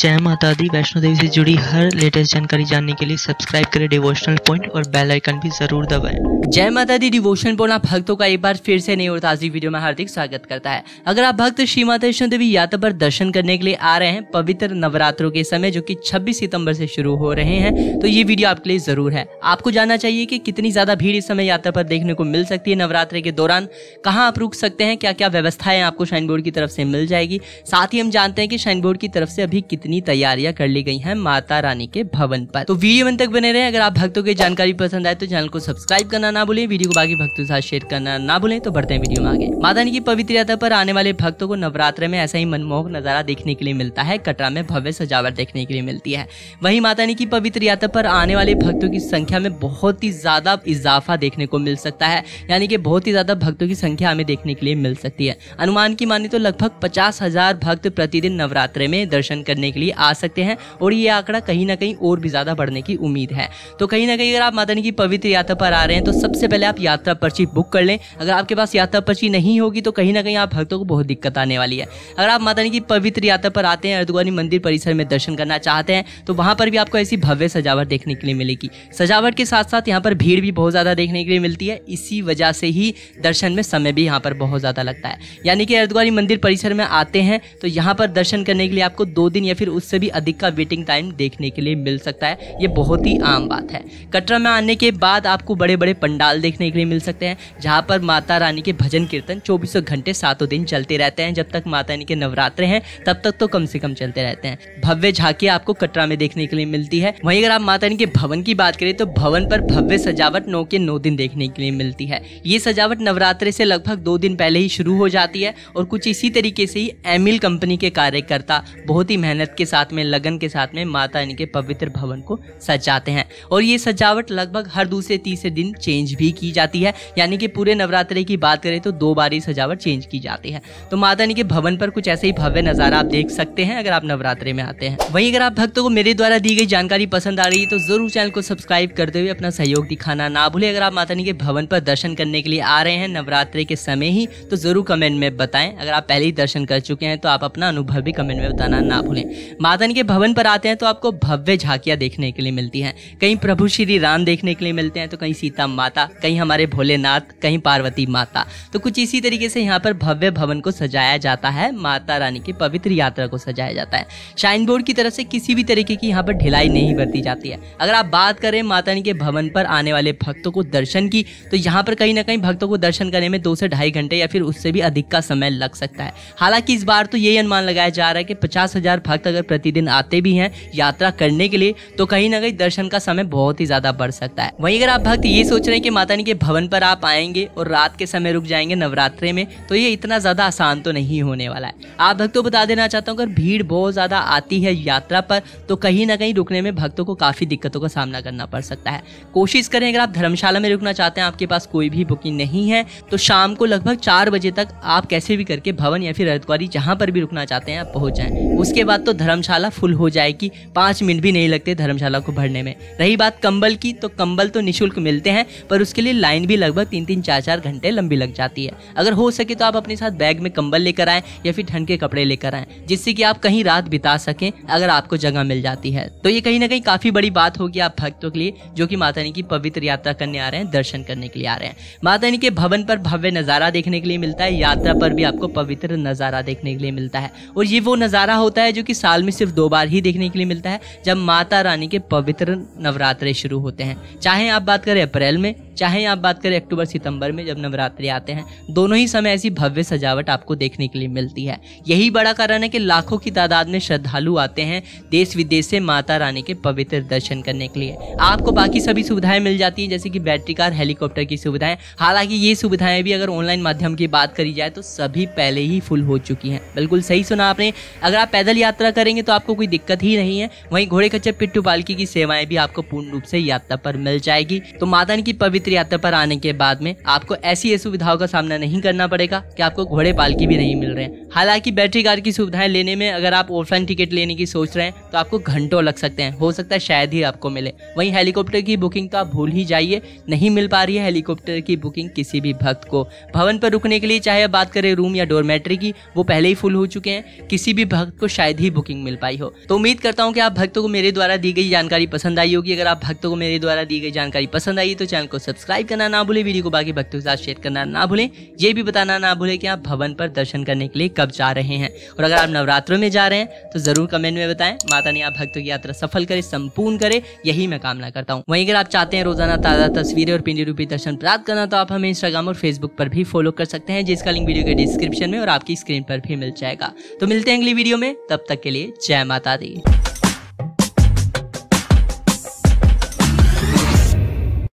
जय माता दी वैष्णो देवी से जुड़ी हर लेटेस्ट जानकारी जानने के लिए सब्सक्राइब करें डिवोशनल पॉइंट और बेल आइकन भी जरूर दबाएं। जय माता दी डिवोशन पॉइंट आप भक्तों का एक बार फिर से नई और ताजी वीडियो में हार्दिक स्वागत करता है अगर आप भक्त श्री माता वैष्णो देवी यात्रा पर दर्शन करने के लिए आ रहे हैं पवित्र नवरात्रों के समय जो की छब्बीस सितम्बर से शुरू हो रहे हैं तो ये वीडियो आपके लिए जरूर है आपको जानना चाहिए की कितनी ज्यादा भीड़ इस समय यात्रा पर देखने को मिल सकती है नवरात्र के दौरान कहाँ आप रुक सकते हैं क्या क्या व्यवस्थाएं आपको श्राइन बोर्ड की तरफ से मिल जाएगी साथ ही हम जानते हैं की श्राइन बोर्ड की तरफ से अभी इतनी तैयारियां कर ली गई हैं माता रानी के भवन पर तो वीडियो में तक बने रहे अगर आप भक्तों की जानकारी पसंद आए तो चैनल को सब्सक्राइब करना ना भूलें वीडियो को बाकी भक्तों के साथ शेयर करना ना भूलें तो बढ़ते हैं वीडियो में आगे माता रानी की पवित्र यात्रा पर आने वाले भक्तों को नवरात्र में ऐसा ही मनमोहक नजारा देखने के लिए मिलता है कटरा में भव्य सजावट देखने के लिए मिलती है वही माता रानी की पवित्र यात्रा पर आने वाले भक्तों की संख्या में बहुत ही ज्यादा इजाफा देखने को मिल सकता है यानी कि बहुत ही ज्यादा भक्तों की संख्या हमें देखने के लिए मिल सकती है अनुमान की माने तो लगभग पचास हजार भक्त प्रतिदिन नवरात्र में दर्शन करने खरीदने के लिए आ सकते हैं और ये आंकड़ा कहीं ना कहीं और भी ज़्यादा बढ़ने की उम्मीद है तो कहीं ना कहीं अगर आप माता की पवित्र यात्रा पर आ रहे हैं तो सबसे पहले आप यात्रा पर्ची बुक कर लें अगर आपके पास यात्रा पर्ची नहीं होगी तो कहीं ना कहीं आप भक्तों को बहुत दिक्कत आने वाली है अगर आप माता की पवित्र यात्रा पर आते हैं अर्धगुआनी मंदिर परिसर में दर्शन करना चाहते हैं तो वहां पर भी आपको ऐसी भव्य सजावट देखने के लिए मिलेगी सजावट के साथ साथ यहाँ पर भीड़ भी बहुत ज़्यादा देखने के लिए मिलती है इसी वजह से ही दर्शन में समय भी यहाँ पर बहुत ज़्यादा लगता है यानी कि अर्धगुआनी मंदिर परिसर में आते हैं तो यहाँ पर दर्शन करने के लिए आपको दो दिन या फिर उससे भी अधिक का वेटिंग टाइम देखने के लिए मिल सकता है ये बहुत ही आम बात है कटरा में आने के बाद आपको बड़े बड़े पंडाल देखने के लिए मिल सकते हैं जहाँ पर माता रानी के भजन कीर्तन चौबीसों घंटे सातों दिन चलते रहते हैं जब तक माता रानी के नवरात्र हैं तब तक तो कम से कम चलते रहते हैं भव्य झांकी आपको कटरा में देखने के लिए मिलती है वहीं अगर आप माता रानी के भवन की बात करें तो भवन पर भव्य सजावट नौ के नौ दिन देखने के लिए मिलती है ये सजावट नवरात्र से लगभग दो दिन पहले ही शुरू हो जाती है और कुछ इसी तरीके से ही एमिल कंपनी के कार्यकर्ता बहुत ही मेहनत मेहनत के साथ में लगन के साथ में माता रानी के पवित्र भवन को सजाते हैं और ये सजावट लगभग हर दूसरे तीसरे दिन चेंज भी की जाती है यानी कि पूरे नवरात्रि की बात करें तो दो बार ही सजावट चेंज की जाती है तो माता रानी के भवन पर कुछ ऐसे ही भव्य नज़ारा आप देख सकते हैं अगर आप नवरात्रि में आते हैं वहीं अगर आप भक्तों को मेरे द्वारा दी गई जानकारी पसंद आ रही है तो जरूर चैनल को सब्सक्राइब करते हुए अपना सहयोग दिखाना ना भूलें अगर आप माता रानी के भवन पर दर्शन करने के लिए आ रहे हैं नवरात्रि के समय ही तो जरूर कमेंट में बताएं अगर आप पहले ही दर्शन कर चुके हैं तो आप अपना अनुभव भी कमेंट में बताना ना भूलें मादन के भवन पर आते हैं तो आपको भव्य झांकियां देखने के लिए मिलती हैं कहीं प्रभु श्री राम देखने के लिए मिलते हैं तो कहीं सीता माता कहीं हमारे भोलेनाथ कहीं पार्वती माता तो कुछ इसी तरीके से यहाँ पर भव्य भवन को सजाया जाता है माता रानी की पवित्र यात्रा को सजाया जाता है श्राइन बोर्ड की तरफ से किसी भी तरीके की यहाँ पर ढिलाई नहीं बरती जाती है अगर आप बात करें माता रानी के भवन पर आने वाले भक्तों को दर्शन की तो यहाँ पर कहीं ना कहीं भक्तों को दर्शन करने में दो से ढाई घंटे या फिर उससे भी अधिक का समय लग सकता है हालांकि इस बार तो यही अनुमान लगाया जा रहा है कि पचास हजार भक्त तक अगर प्रतिदिन आते भी हैं यात्रा करने के लिए तो कहीं ना कहीं दर्शन का समय बहुत ही ज़्यादा बढ़ सकता है वहीं अगर आप भक्त ये सोच रहे हैं कि माता रानी के भवन पर आप आएंगे और रात के समय रुक जाएंगे नवरात्रे में तो ये इतना ज़्यादा आसान तो नहीं होने वाला है आप भक्तों बता देना चाहता हूँ अगर भीड़ बहुत ज़्यादा आती है यात्रा पर तो कहीं ना कहीं रुकने में भक्तों को काफ़ी दिक्कतों का सामना करना पड़ सकता है कोशिश करें अगर आप धर्मशाला में रुकना चाहते हैं आपके पास कोई भी बुकिंग नहीं है तो शाम को लगभग चार बजे तक आप कैसे भी करके भवन या फिर हरिद्वारी जहाँ पर भी रुकना चाहते हैं आप पहुंच जाए उसके बाद तो तो धर्मशाला फुल हो जाएगी पाँच मिनट भी नहीं लगते धर्मशाला को भरने में रही बात कंबल की तो कंबल तो निःशुल्क मिलते हैं पर उसके लिए लाइन भी लगभग तीन तीन चार चार घंटे लंबी लग जाती है अगर हो सके तो आप अपने साथ बैग में कंबल लेकर आएँ या फिर ठंड के कपड़े लेकर आएँ जिससे कि आप कहीं रात बिता सकें अगर आपको जगह मिल जाती है तो ये कहीं ना कहीं काफ़ी बड़ी बात होगी आप भक्तों के लिए जो कि माता रानी की पवित्र यात्रा करने आ रहे हैं दर्शन करने के लिए आ रहे हैं माता रानी के भवन पर भव्य नज़ारा देखने के लिए मिलता है यात्रा पर भी आपको पवित्र नज़ारा देखने के लिए मिलता है और ये वो नज़ारा होता है जो कि साल में सिर्फ दो बार ही देखने के लिए मिलता है जब माता रानी के पवित्र नवरात्रे शुरू होते हैं चाहे आप बात करें अप्रैल में चाहे आप बात करें अक्टूबर सितंबर में जब नवरात्रि आते हैं दोनों ही समय ऐसी भव्य सजावट आपको देखने के लिए मिलती है यही बड़ा कारण है कि लाखों की तादाद में श्रद्धालु आते हैं देश विदेश से माता रानी के पवित्र दर्शन करने के लिए आपको बाकी सभी सुविधाएं मिल जाती हैं जैसे कि बैटरी कार हेलीकॉप्टर की सुविधाएं हालांकि ये सुविधाएं भी अगर ऑनलाइन माध्यम की बात करी जाए तो सभी पहले ही फुल हो चुकी हैं बिल्कुल सही सुना आपने अगर आप पैदल यात्रा करेंगे तो आपको कोई दिक्कत ही नहीं है वहीं घोड़े कच्चे पिट्टू पालकी की सेवाएं भी आपको पूर्ण रूप से यात्रा पर मिल जाएगी तो माता की पवित्र यात्रा पर आने के बाद में आपको ऐसी असुविधाओं का सामना नहीं करना पड़ेगा कि आपको घोड़े पालकी भी नहीं मिल रहे हैं हालांकि बैटरी कार की सुविधाएं लेने में अगर आप ऑफलाइन टिकट लेने की सोच रहे हैं तो आपको घंटों लग सकते हैं हो सकता है शायद ही आपको मिले वहीं हेलीकॉप्टर की बुकिंग तो आप भूल ही जाइए नहीं मिल पा रही है हेलीकॉप्टर की बुकिंग किसी भी भक्त को भवन पर रुकने के लिए चाहे बात करें रूम या डोरमेट्री की वो पहले ही फुल हो चुके हैं किसी भी भक्त को शायद ही बुकिंग मिल पाई हो तो उम्मीद करता हूँ कि आप भक्तों को मेरे द्वारा दी गई जानकारी पसंद आई होगी अगर आप भक्तों को मेरे द्वारा दी गई जानकारी पसंद आई तो चैनल को सब्सक्राइब करना ना भूलें वीडियो को बाकी भक्तों के साथ शेयर करना ना भूलें ये भी बताना ना भूलें कि आप भवन पर दर्शन करने के लिए कब जा रहे हैं और अगर आप नवरात्रों में जा रहे हैं तो जरूर कमेंट में बताएं माता ने आप भक्तों की यात्रा सफल करे संपूर्ण करे यही मैं कामना करता हूँ वहीं अगर आप चाहते हैं रोजाना ताज़ा तस्वीरें और पिंडी रूपी दर्शन प्राप्त करना तो आप हमें इंस्टाग्राम और फेसबुक पर भी फॉलो कर सकते हैं जिसका लिंक वीडियो के डिस्क्रिप्शन में और आपकी स्क्रीन पर भी मिल जाएगा तो मिलते हैं अगली वीडियो में तब तक के लिए जय माता दी